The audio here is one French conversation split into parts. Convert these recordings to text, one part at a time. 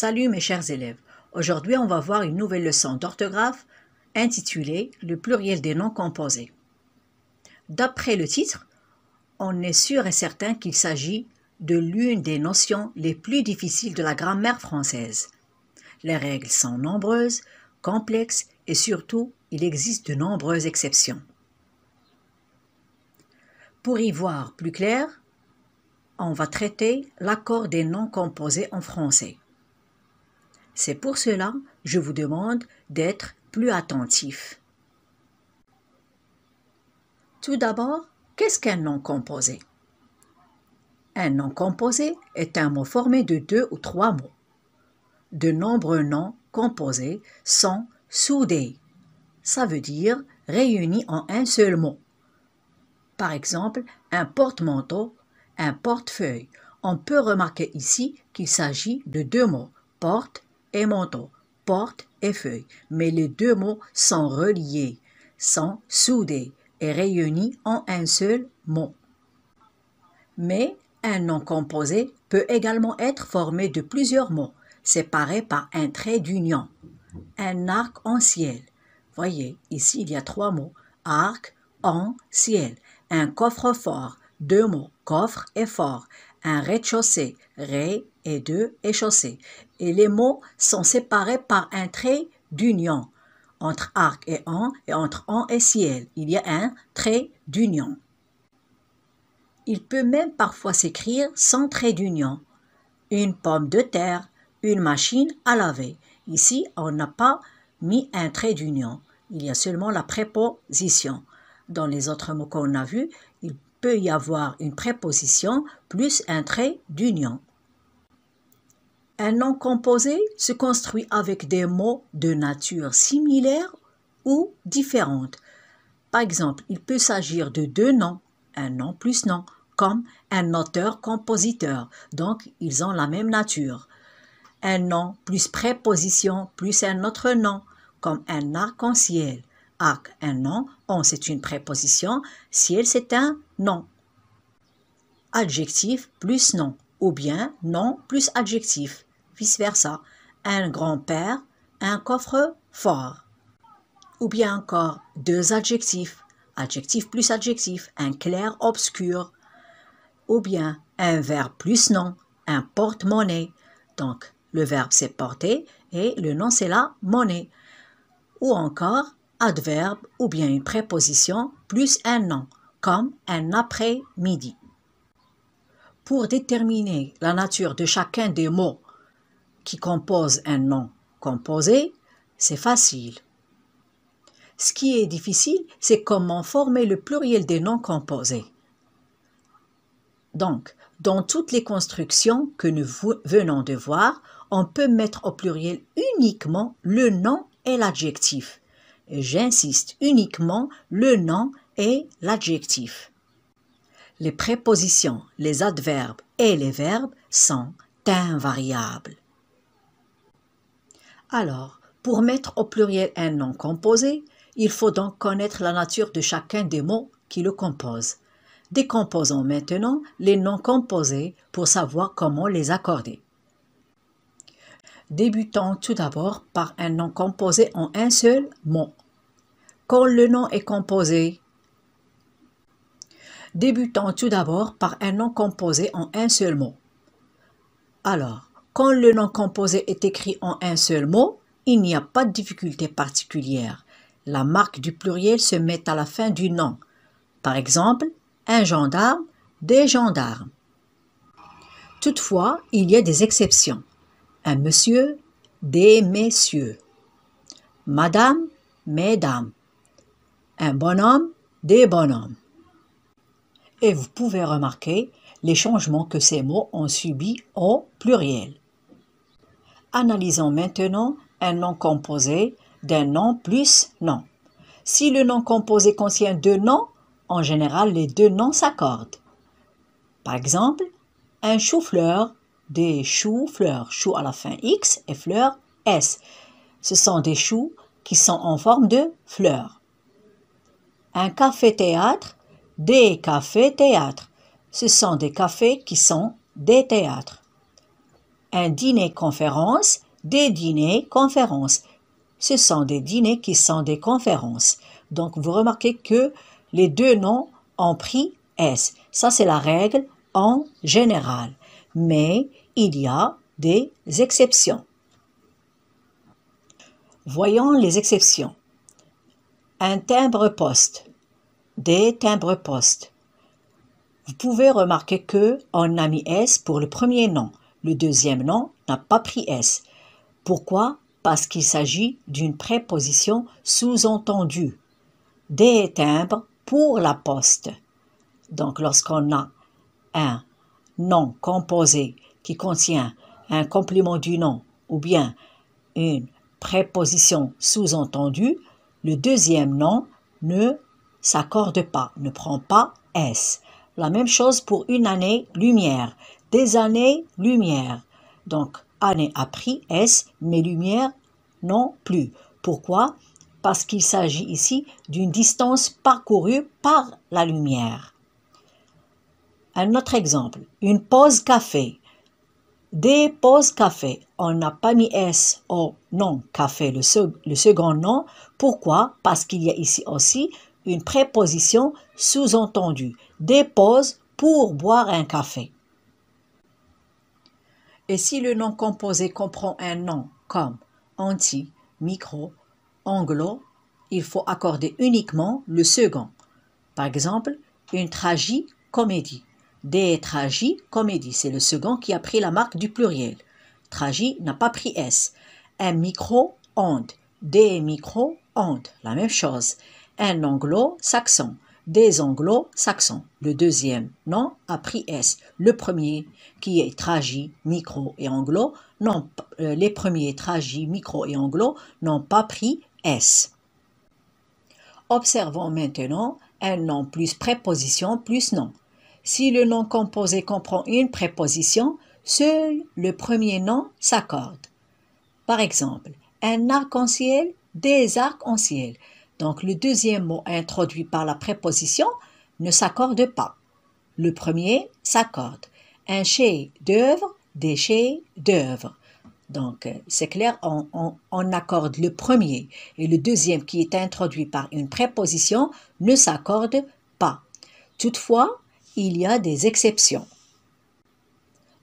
Salut mes chers élèves. Aujourd'hui, on va voir une nouvelle leçon d'orthographe intitulée Le pluriel des noms composés. D'après le titre, on est sûr et certain qu'il s'agit de l'une des notions les plus difficiles de la grammaire française. Les règles sont nombreuses, complexes et surtout, il existe de nombreuses exceptions. Pour y voir plus clair, on va traiter l'accord des noms composés en français. C'est pour cela, je vous demande d'être plus attentif. Tout d'abord, qu'est-ce qu'un nom composé Un nom composé est un mot formé de deux ou trois mots. De nombreux noms composés sont soudés. Ça veut dire réunis en un seul mot. Par exemple, un porte-manteau, un portefeuille. On peut remarquer ici qu'il s'agit de deux mots, porte et manteau »,« porte et feuille, mais les deux mots sont reliés, sont soudés et réunis en un seul mot. Mais un nom composé peut également être formé de plusieurs mots, séparés par un trait d'union, un arc-en-ciel. Voyez, ici il y a trois mots, arc, en, ciel, un coffre-fort, deux mots, coffre et fort, un rez-de-chaussée, rez et deux et chaussée, et les mots sont séparés par un trait d'union. Entre arc et an et entre an et ciel, il y a un trait d'union. Il peut même parfois s'écrire sans trait d'union. Une pomme de terre, une machine à laver. Ici, on n'a pas mis un trait d'union. Il y a seulement la préposition. Dans les autres mots qu'on a vus, il peut y avoir une préposition plus un trait d'union. Un nom composé se construit avec des mots de nature similaire ou différente. Par exemple, il peut s'agir de deux noms, un nom plus nom, comme un auteur-compositeur, donc ils ont la même nature. Un nom plus préposition plus un autre nom, comme un arc-en-ciel. Arc, un nom, on, oh, c'est une préposition, ciel, c'est un nom. Adjectif plus nom, ou bien nom plus adjectif vice-versa. Un grand-père, un coffre-fort. Ou bien encore deux adjectifs, adjectif plus adjectif, un clair-obscur. Ou bien un verbe plus nom, un porte-monnaie. Donc, le verbe c'est porter et le nom c'est la monnaie. Ou encore adverbe ou bien une préposition plus un nom, comme un après-midi. Pour déterminer la nature de chacun des mots qui compose un nom composé, c'est facile. Ce qui est difficile, c'est comment former le pluriel des noms composés. Donc, dans toutes les constructions que nous venons de voir, on peut mettre au pluriel uniquement le nom et l'adjectif. J'insiste, uniquement le nom et l'adjectif. Les prépositions, les adverbes et les verbes sont invariables. Alors, pour mettre au pluriel un nom composé, il faut donc connaître la nature de chacun des mots qui le composent. Décomposons maintenant les noms composés pour savoir comment les accorder. Débutons tout d'abord par un nom composé en un seul mot. Quand le nom est composé, débutons tout d'abord par un nom composé en un seul mot. Alors, quand le nom composé est écrit en un seul mot, il n'y a pas de difficulté particulière. La marque du pluriel se met à la fin du nom. Par exemple, un gendarme, des gendarmes. Toutefois, il y a des exceptions. Un monsieur, des messieurs. Madame, mesdames. Un bonhomme, des bonhommes. Et vous pouvez remarquer les changements que ces mots ont subis au pluriel. Analysons maintenant un nom composé d'un nom plus nom. Si le nom composé contient deux noms, en général les deux noms s'accordent. Par exemple, un chou-fleur, des choux-fleurs, chou à la fin X et fleur S. Ce sont des choux qui sont en forme de fleurs. Un café-théâtre, des cafés-théâtres. Ce sont des cafés qui sont des théâtres un dîner-conférence, des dîners-conférences. Ce sont des dîners qui sont des conférences. Donc, vous remarquez que les deux noms ont pris S. Ça, c'est la règle en général. Mais il y a des exceptions. Voyons les exceptions. Un timbre-poste, des timbres-poste. Vous pouvez remarquer que on a mis S pour le premier nom, le deuxième nom n'a pas pris S. Pourquoi Parce qu'il s'agit d'une préposition sous-entendue. Des timbres pour la poste. Donc lorsqu'on a un nom composé qui contient un complément du nom ou bien une préposition sous-entendue, le deuxième nom ne s'accorde pas, ne prend pas S. La même chose pour une année lumière des années-lumière. Donc, année a pris, S, mais lumière non plus. Pourquoi Parce qu'il s'agit ici d'une distance parcourue par la lumière. Un autre exemple, une pause café. Des pauses café. On n'a pas mis S au oh nom café, le, le second nom. Pourquoi Parce qu'il y a ici aussi une préposition sous-entendue. Des pauses pour boire un café. Et si le nom composé comprend un nom comme anti, micro, anglo, il faut accorder uniquement le second. Par exemple, une tragie-comédie. Des tragies-comédies, c'est le second qui a pris la marque du pluriel. Tragie n'a pas pris S. Un micro-onde. Des micro-ondes, la même chose. Un anglo-saxon des anglo-saxons. Le deuxième nom a pris S. Le premier, qui est tragi, micro et anglo, non, euh, les premiers tragi, micro et anglo n'ont pas pris S. Observons maintenant un nom plus préposition plus nom. Si le nom composé comprend une préposition, seul le premier nom s'accorde. Par exemple, un arc-en-ciel, des arcs-en-ciel. Donc le deuxième mot introduit par la préposition ne s'accorde pas. Le premier s'accorde. Un chef-d'œuvre, des chefs-d'œuvre. Donc, euh, c'est clair, on, on, on, accorde le premier et le deuxième qui est introduit par une préposition ne s'accorde pas. Toutefois, il y a des exceptions,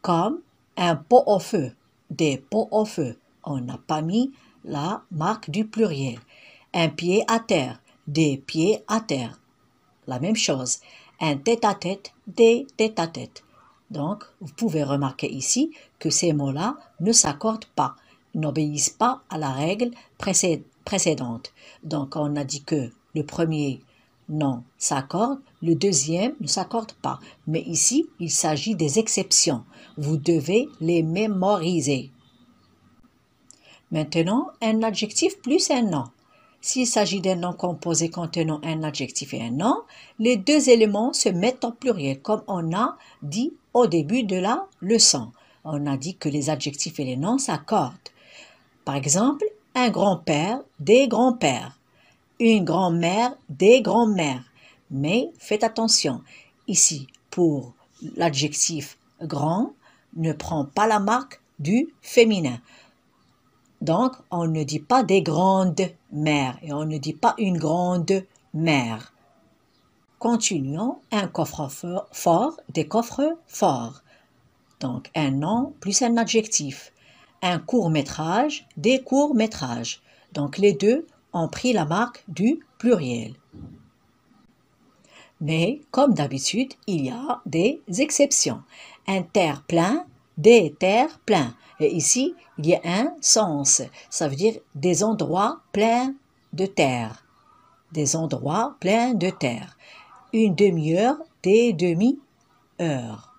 comme un pot au feu, des pots au feu. On n'a pas mis la marque du pluriel. Un pied à terre, des pieds à terre. La même chose. Un tête-à-tête, des tête-à-tête. Donc, vous pouvez remarquer ici que ces mots-là ne s'accordent pas, n'obéissent pas à la règle précédente. Donc, on a dit que le premier non s'accorde, le deuxième ne s'accorde pas. Mais ici, il s'agit des exceptions. Vous devez les mémoriser. Maintenant, un adjectif plus un nom. S'il s'agit d'un nom composé contenant un adjectif et un nom, les deux éléments se mettent en pluriel, comme on a dit au début de la leçon. On a dit que les adjectifs et les noms s'accordent. Par exemple, un grand-père, des grands-pères, une grand-mère, des grands-mères. Mais faites attention, ici, pour l'adjectif grand, ne prend pas la marque du féminin. Donc, on ne dit pas des grandes mère et on ne dit pas une grande mère. Continuons, un coffre-fort, des coffres forts. Donc un nom plus un adjectif. Un court-métrage, des courts-métrages. Donc les deux ont pris la marque du pluriel. Mais comme d'habitude, il y a des exceptions. Un terre-plein des terres pleines. Et ici, il y a un sens, ça veut dire des endroits pleins de terre. Des endroits pleins de terre. Une demi-heure, des demi-heures.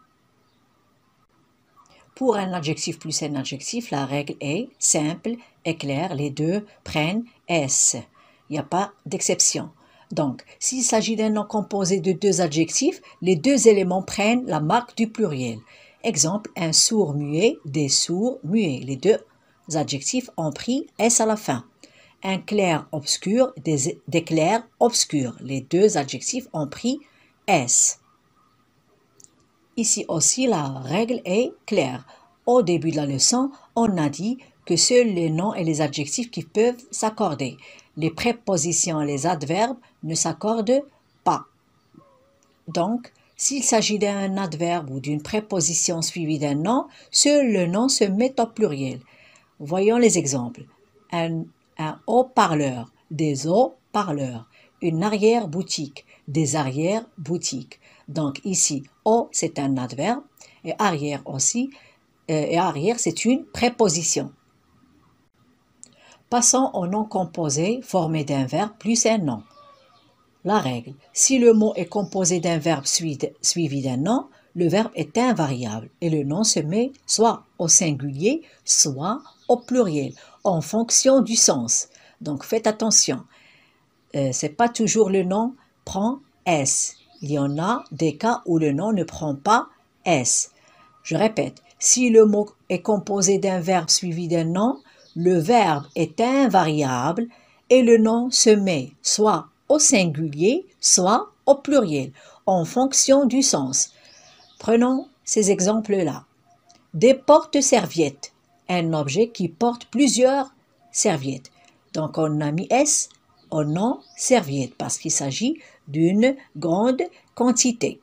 Pour un adjectif plus un adjectif, la règle est simple et claire. Les deux prennent S. Il n'y a pas d'exception. Donc, s'il s'agit d'un nom composé de deux adjectifs, les deux éléments prennent la marque du pluriel. Exemple, un sourd muet, des sourds muets. Les deux adjectifs ont pris S à la fin. Un clair obscur, des, des clairs obscurs. Les deux adjectifs ont pris S. Ici aussi, la règle est claire. Au début de la leçon, on a dit que seuls les noms et les adjectifs qui peuvent s'accorder. Les prépositions et les adverbes ne s'accordent pas. Donc, s'il s'agit d'un adverbe ou d'une préposition suivie d'un nom, seul le nom se met au pluriel. Voyons les exemples. Un, haut-parleur, des haut-parleurs, une arrière-boutique, des arrière-boutiques. Donc ici, haut, c'est un adverbe et arrière aussi. Euh, et arrière, c'est une préposition. Passons au nom composé formé d'un verbe plus un nom. La règle. Si le mot est composé d'un verbe suivi d'un nom, le verbe est invariable et le nom se met soit au singulier, soit au pluriel, en fonction du sens. Donc faites attention. Euh, c'est pas toujours le nom prend S. Il y en a des cas où le nom ne prend pas S. Je répète, si le mot est composé d'un verbe suivi d'un nom, le verbe est invariable et le nom se met soit au singulier, soit au pluriel, en fonction du sens. Prenons ces exemples-là. Des portes-serviettes, un objet qui porte plusieurs serviettes. Donc on a mis S au nom serviette parce qu'il s'agit d'une grande quantité.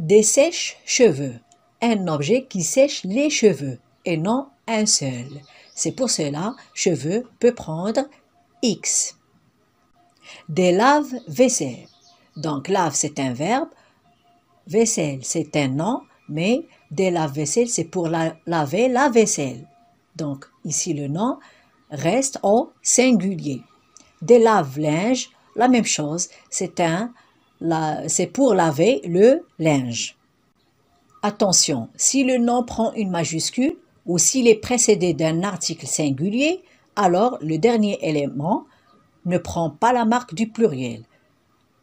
Des sèches-cheveux, un objet qui sèche les cheveux et non un seul. C'est pour cela cheveux peut prendre X des laves vaisselle Donc lave, c'est un verbe, vaisselle, c'est un nom, mais des laves vaisselle c'est pour laver la vaisselle. Donc ici, le nom reste au singulier. Des laves-linges, la même chose, c'est un c'est pour laver le linge. Attention, si le nom prend une majuscule ou s'il est précédé d'un article singulier, alors le dernier élément ne prend pas la marque du pluriel.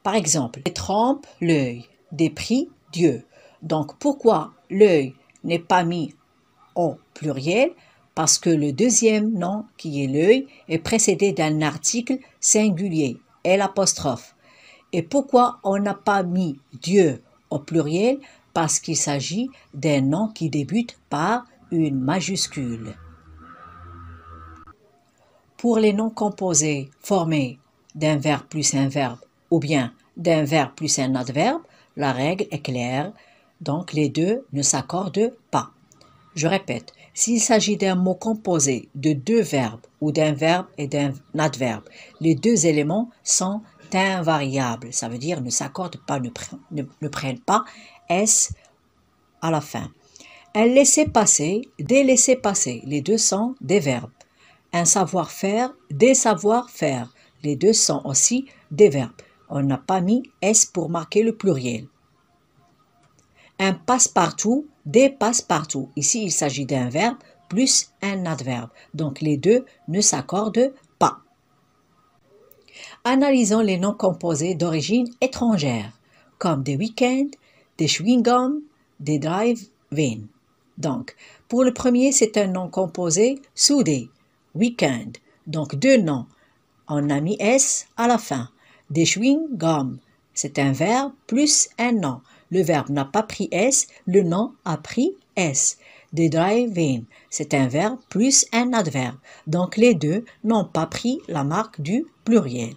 Par exemple, des trempes l'œil, des prix Dieu. Donc pourquoi l'œil n'est pas mis au pluriel Parce que le deuxième nom, qui est l'œil, est précédé d'un article singulier, L apostrophe. Et pourquoi on n'a pas mis Dieu au pluriel Parce qu'il s'agit d'un nom qui débute par une majuscule pour les noms composés formés d'un verbe plus un verbe ou bien d'un verbe plus un adverbe, la règle est claire, donc les deux ne s'accordent pas. Je répète, s'il s'agit d'un mot composé de deux verbes ou d'un verbe et d'un adverbe, les deux éléments sont invariables, ça veut dire ne s'accordent pas, ne, prennent pas S à la fin. Un laisser passer, des laisser passer, les deux sont des verbes un savoir-faire, des savoir-faire. Les deux sont aussi des verbes. On n'a pas mis S pour marquer le pluriel. Un passe-partout, des passe-partout. Ici, il s'agit d'un verbe plus un adverbe. Donc les deux ne s'accordent pas. Analysons les noms composés d'origine étrangère, comme des week-ends, des chewing-gums, des drive-in. Donc, pour le premier, c'est un nom composé soudé, Weekend, donc deux noms. On a mis S à la fin. Des chewing c'est un verbe plus un nom. Le verbe n'a pas pris S, le nom a pris S. Des drive c'est un verbe plus un adverbe. Donc les deux n'ont pas pris la marque du pluriel.